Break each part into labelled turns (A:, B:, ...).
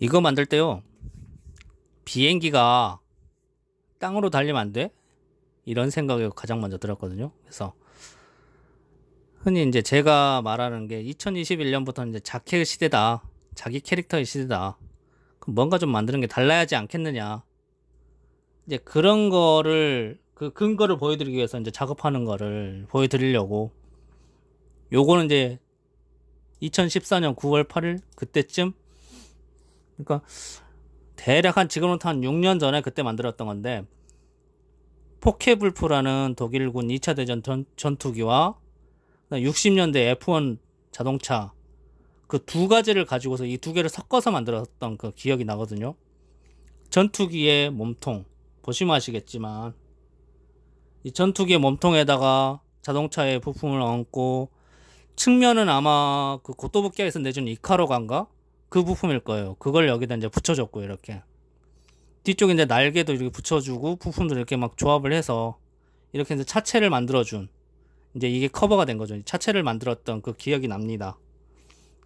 A: 이거 만들 때요 비행기가 땅으로 달리면 안 돼? 이런 생각이 가장 먼저 들었거든요. 그래서 흔히 이제 제가 말하는 게 2021년부터는 이제 자켓 시대다. 자기 캐릭터의 시대다. 그럼 뭔가 좀 만드는 게 달라야지 않겠느냐. 이제 그런 거를 그 근거를 보여드리기 위해서 이제 작업하는 거를 보여드리려고 요거는 이제 2014년 9월 8일 그때쯤 그러니까 대략 한 지금부터 한 6년 전에 그때 만들었던 건데 포케불프라는 독일군 2차 대전 전투기와 60년대 F1 자동차 그 두 가지를 가지고서 이 두 개를 섞어서 만들었던 그 기억이 나거든요. 전투기의 몸통 보시면 아시겠지만 이 전투기의 몸통에다가 자동차의 부품을 얹고 측면은 아마 그 고토부키아에서 내준 이카로간가 그 부품일 거예요. 그걸 여기다 이제 붙여줬고 이렇게 뒤쪽에 이제 날개도 이렇게 붙여주고 부품들 이렇게 막 조합을 해서 이렇게 이제 차체를 만들어준 이제 이게 커버가 된 거죠. 차체를 만들었던 그 기억이 납니다.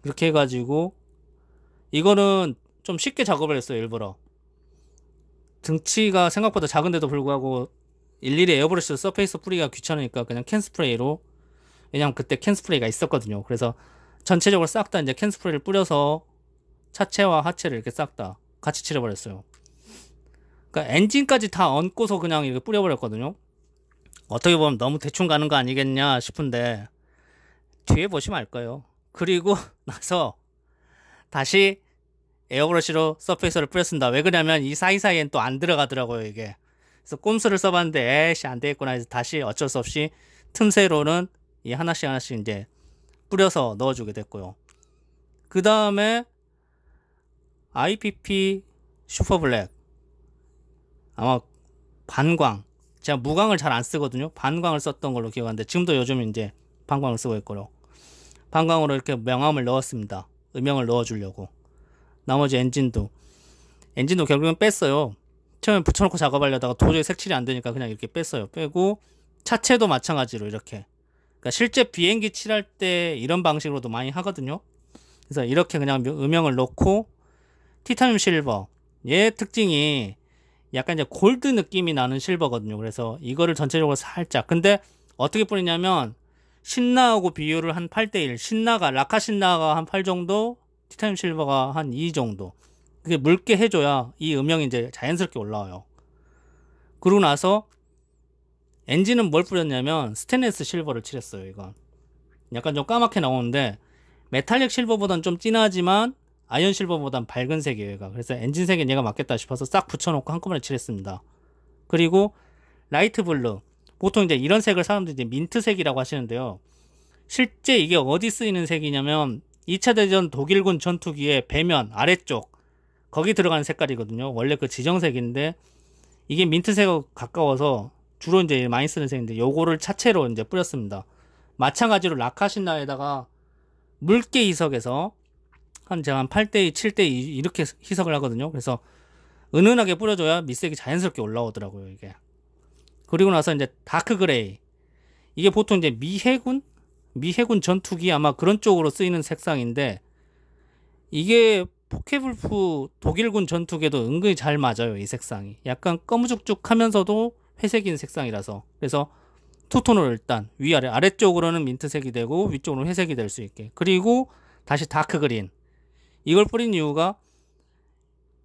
A: 그렇게 해가지고 이거는 좀 쉽게 작업을 했어요 일부러 등치가 생각보다 작은데도 불구하고 일일이 에어브러시로 서페이스 뿌리가 귀찮으니까 그냥 캔 스프레이로 왜냐면 그때 캔 스프레이가 있었거든요 그래서 전체적으로 싹 다 이제 캔 스프레이를 뿌려서 차체와 하체를 이렇게 싹 다 같이 칠해버렸어요. 그러니까 엔진까지 다 얹고서 그냥 이렇게 뿌려버렸거든요. 어떻게 보면 너무 대충 가는 거 아니겠냐 싶은데 뒤에 보시면 알 거예요. 그리고 나서 다시 에어브러시로 서페이스를 뿌렸습니다. 왜 그러냐면 이 사이사이엔 또 안 들어가더라고요 이게. 그래서 꼼수를 써봤는데 에이씨 안 되겠구나 해서 다시 어쩔 수 없이 틈새로는 이 하나씩 하나씩 이제 뿌려서 넣어주게 됐고요. 그 다음에 IPP 슈퍼블랙 아마 반광 제가 무광을 잘 안 쓰거든요 반광을 썼던 걸로 기억하는데 지금도 요즘 이제 반광을 쓰고 있고요 반광으로 이렇게 명암을 넣었습니다 음영을 넣어 주려고 나머지 엔진도 엔진도 결국엔 뺐어요 처음에 붙여놓고 작업하려다가 도저히 색칠이 안 되니까 그냥 이렇게 뺐어요 빼고 차체도 마찬가지로 이렇게 그러니까 실제 비행기 칠할 때 이런 방식으로도 많이 하거든요 그래서 이렇게 그냥 음영을 넣고 티타늄 실버 얘 특징이 약간 이제 골드 느낌이 나는 실버거든요 그래서 이거를 전체적으로 살짝 근데 어떻게 뿌리냐면 신나하고 비율을 한 8대1 신나가 라카 신나가 한 8 정도 티타늄 실버가 한 2 정도 그게 묽게 해줘야 이 음영이 이제 자연스럽게 올라와요 그러고 나서 엔진은 뭘 뿌렸냐면 스테인레스 실버를 칠했어요 이건 약간 좀 까맣게 나오는데 메탈릭 실버보단 좀 진하지만 아이언 실버보단 밝은 색이에요 얘가 그래서 엔진색은 얘가 맞겠다 싶어서 싹 붙여놓고 한꺼번에 칠했습니다 그리고 라이트 블루 보통 이제 이런 색을 사람들이 이제 민트색이라고 하시는데요 실제 이게 어디 쓰이는 색이냐면 2차 대전 독일군 전투기의 배면 아래쪽 거기 들어가는 색깔이거든요 원래 그 지정색인데 이게 민트색하고 가까워서 주로 이제 많이 쓰는 색인데 요거를 차체로 이제 뿌렸습니다 마찬가지로 라카신나에다가 물개 이석에서 한 제가 한 8대2, 7대2 이렇게 희석을 하거든요. 그래서 은은하게 뿌려줘야 밑색이 자연스럽게 올라오더라고요, 이게. 그리고 나서 이제 다크 그레이. 이게 보통 이제 미해군? 미해군 전투기 아마 그런 쪽으로 쓰이는 색상인데 이게 포케블프 독일군 전투기에도 은근히 잘 맞아요, 이 색상이. 약간 검무죽죽 하면서도 회색인 색상이라서. 그래서 투톤으로 일단 위아래, 아래쪽으로는 민트색이 되고 위쪽으로는 회색이 될 수 있게. 그리고 다시 다크 그린. 이걸 뿌린 이유가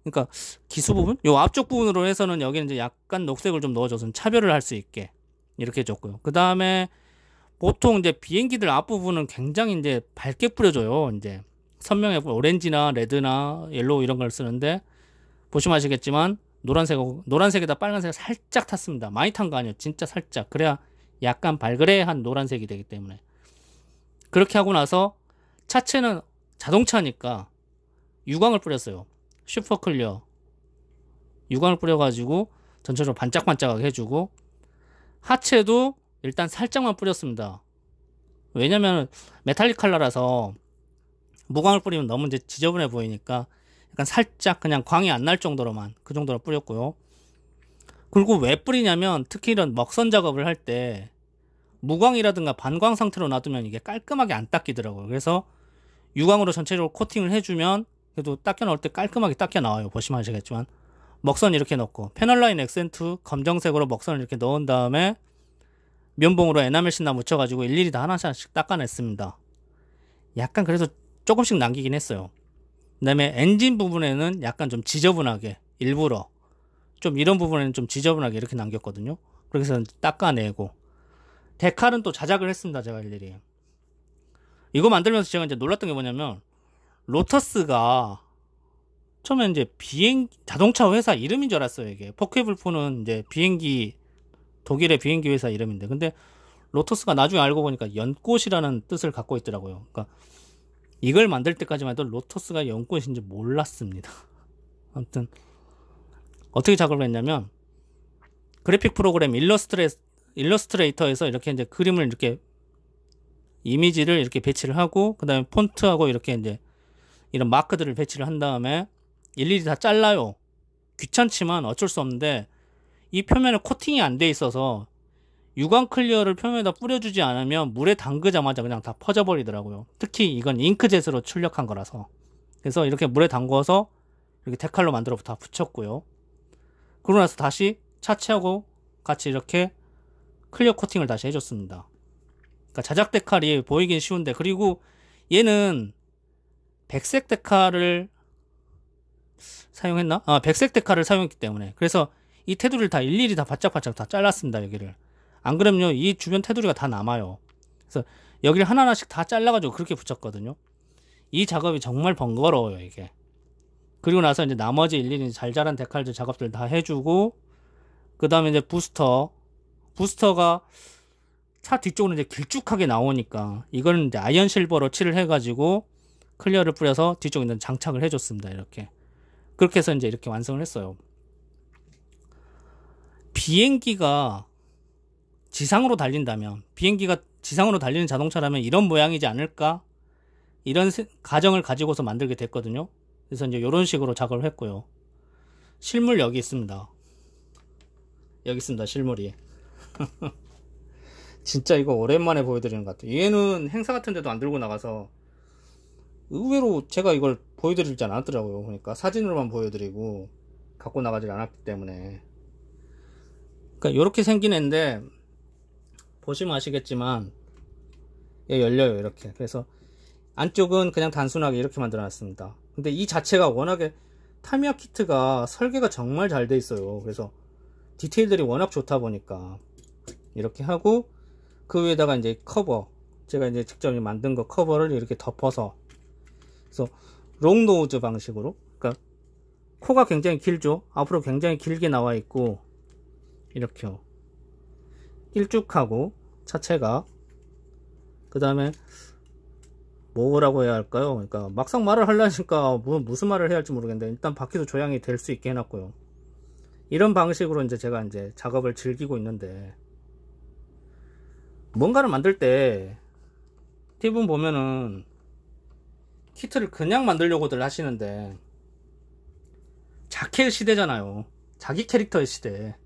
A: 그러니까 기수 부분, 요 앞쪽 부분으로 해서는 여기는 이제 약간 녹색을 좀 넣어줘서 차별을 할 수 있게 이렇게 해줬고요. 그 다음에 보통 이제 비행기들 앞부분은 굉장히 이제 밝게 뿌려줘요. 이제 선명해 오렌지나 레드나 옐로우 이런 걸 쓰는데 보시면 아시겠지만 노란색 노란색에다 빨간색 살짝 탔습니다. 많이 탄 거 아니에요. 진짜 살짝. 그래야 약간 발그레한 노란색이 되기 때문에 그렇게 하고 나서 차체는 자동차니까 유광을 뿌렸어요. 슈퍼 클리어. 유광을 뿌려가지고 전체적으로 반짝반짝하게 해주고 하체도 일단 살짝만 뿌렸습니다. 왜냐면 메탈릭 컬러라서 무광을 뿌리면 너무 이제 지저분해 보이니까 약간 살짝 그냥 광이 안 날 정도로만 그 정도로 뿌렸고요. 그리고 왜 뿌리냐면 특히 이런 먹선 작업을 할 때 무광이라든가 반광 상태로 놔두면 이게 깔끔하게 안 닦이더라고요. 그래서 유광으로 전체적으로 코팅을 해주면 그래도 닦여 나을때 깔끔하게 닦여 나와요. 보시면 아시겠지만 먹선 이렇게 넣고 패널 라인 액센트 검정색으로 먹선을 이렇게 넣은 다음에 면봉으로 에나멜 신나 묻혀가지고 일일이 다 하나씩 닦아냈습니다. 약간 그래서 조금씩 남기긴 했어요. 그 다음에 엔진 부분에는 약간 좀 지저분하게 일부러 좀 이런 부분에는 좀 지저분하게 이렇게 남겼거든요. 그래서 닦아내고 데칼은 또 자작을 했습니다. 제가 일일이 이거 만들면서 제가 이제 놀랐던 게 뭐냐면 로터스가 처음에 이제 비행 자동차 회사 이름인 줄 알았어요 이게 포켓불포는 이제 비행기 독일의 비행기 회사 이름인데 근데 로터스가 나중에 알고 보니까 연꽃이라는 뜻을 갖고 있더라고요 그러니까 이걸 만들 때까지만 해도 로터스가 연꽃인지 몰랐습니다 아무튼 어떻게 작업을 했냐면 그래픽 프로그램 일러스트레, 일러스트레이터에서 이렇게 이제 그림을 이렇게 이미지를 이렇게 배치를 하고 그 다음에 폰트하고 이렇게 이제 이런 마크들을 배치를 한 다음에 일일이 다 잘라요. 귀찮지만 어쩔 수 없는데 이 표면에 코팅이 안 돼 있어서 유광 클리어를 표면에다 뿌려주지 않으면 물에 담그자마자 그냥 다 퍼져버리더라고요. 특히 이건 잉크젯으로 출력한 거라서. 그래서 이렇게 물에 담궈서 이렇게 데칼로 만들어 다 붙였고요. 그러고 나서 다시 차치하고 같이 이렇게 클리어 코팅을 다시 해줬습니다. 그러니까 자작 데칼이 보이긴 쉬운데 그리고 얘는 백색 데카를 사용했나? 아, 백색 데카를 사용했기 때문에. 그래서 이 테두리를 다 일일이 다 바짝바짝 다 잘랐습니다, 여기를. 안 그러면요, 이 주변 테두리가 다 남아요. 그래서 여기를 하나하나씩 다 잘라가지고 그렇게 붙였거든요. 이 작업이 정말 번거로워요, 이게. 그리고 나서 이제 나머지 일일이 잘 자란 데칼들 작업들 다 해주고, 그 다음에 이제 부스터. 부스터가 차 뒤쪽으로 이제 길쭉하게 나오니까, 이거는 이제 아이언 실버로 칠을 해가지고, 클리어를 뿌려서 뒤쪽에 있는 장착을 해줬습니다. 이렇게. 그렇게 해서 이제 이렇게 완성을 했어요. 비행기가 지상으로 달린다면, 비행기가 지상으로 달리는 자동차라면 이런 모양이지 않을까? 이런 가정을 가지고서 만들게 됐거든요. 그래서 이제 이런 식으로 작업을 했고요. 실물 여기 있습니다. 여기 있습니다. 실물이. 진짜 이거 오랜만에 보여드리는 것 같아요. 얘는 행사 같은 데도 안 들고 나가서 의외로 제가 이걸 보여드리지 않았더라고요. 그러니까 사진으로만 보여드리고 갖고 나가질 않았기 때문에 그러니까 이렇게 생긴 애인데 보시면 아시겠지만 얘 열려요 이렇게 그래서 안쪽은 그냥 단순하게 이렇게 만들어 놨습니다 근데 이 자체가 워낙에 타미야 키트가 설계가 정말 잘 돼 있어요 그래서 디테일들이 워낙 좋다 보니까 이렇게 하고 그 위에다가 이제 커버 제가 이제 직접 만든 거 커버를 이렇게 덮어서 그래서 롱노즈 방식으로 그러니까 코가 굉장히 길죠 앞으로 굉장히 길게 나와 있고 이렇게요 일쭉하고 차체가 그 다음에 뭐라고 해야 할까요 그러니까 막상 말을 하려니까 뭐, 무슨 말을 해야 할지 모르겠는데 일단 바퀴도 조향이 될 수 있게 해놨고요 이런 방식으로 이제 제가 이제 작업을 즐기고 있는데 뭔가를 만들 때 팁은 보면은 키트를 그냥 만들려고들 하시는데 자켓 시대잖아요. 자기 캐릭터의 시대.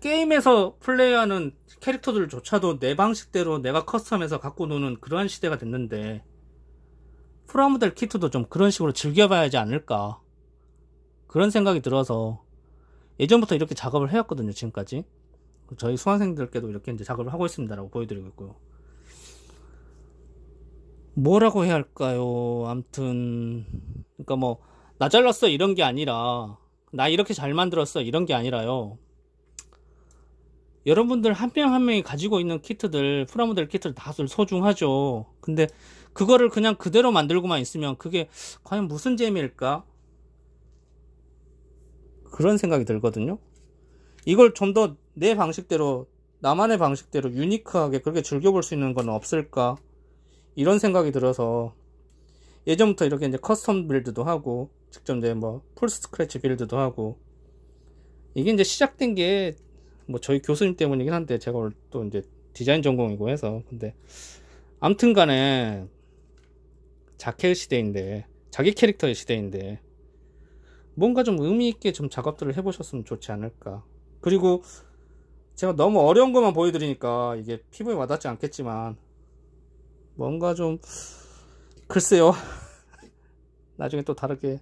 A: 게임에서 플레이하는 캐릭터들조차도 내 방식대로 내가 커스텀해서 갖고 노는 그런 시대가 됐는데 프라모델 키트도 좀 그런 식으로 즐겨봐야지 않을까 그런 생각이 들어서 예전부터 이렇게 작업을 해왔거든요 지금까지 저희 수강생들께도 이렇게 이제 작업을 하고 있습니다라고 보여드리고 있고요 뭐라고 해야 할까요? 암튼 그러니까 뭐 나잘랐어 이런 게 아니라 나 이렇게 잘 만들었어 이런 게 아니라요. 여러분들 한 명 한 명이 가지고 있는 키트들 프라모델 키트들 다들 소중하죠. 근데 그거를 그냥 그대로 만들고만 있으면 그게 과연 무슨 재미일까? 그런 생각이 들거든요. 이걸 좀 더 내 방식대로 나만의 방식대로 유니크하게 그렇게 즐겨볼 수 있는 건 없을까? 이런 생각이 들어서 예전부터 이렇게 이제 커스텀 빌드도 하고 직접 이제 뭐 풀 스크래치 빌드도 하고 이게 이제 시작된 게 뭐 저희 교수님 때문이긴 한데 제가 오늘 또 이제 디자인 전공이고 해서 근데 암튼 간에 자켓 시대인데 자기 캐릭터의 시대인데 뭔가 좀 의미 있게 좀 작업들을 해보셨으면 좋지 않을까 그리고 제가 너무 어려운 것만 보여드리니까 이게 피부에 와닿지 않겠지만 뭔가 좀 글쎄요 나중에 또 다르게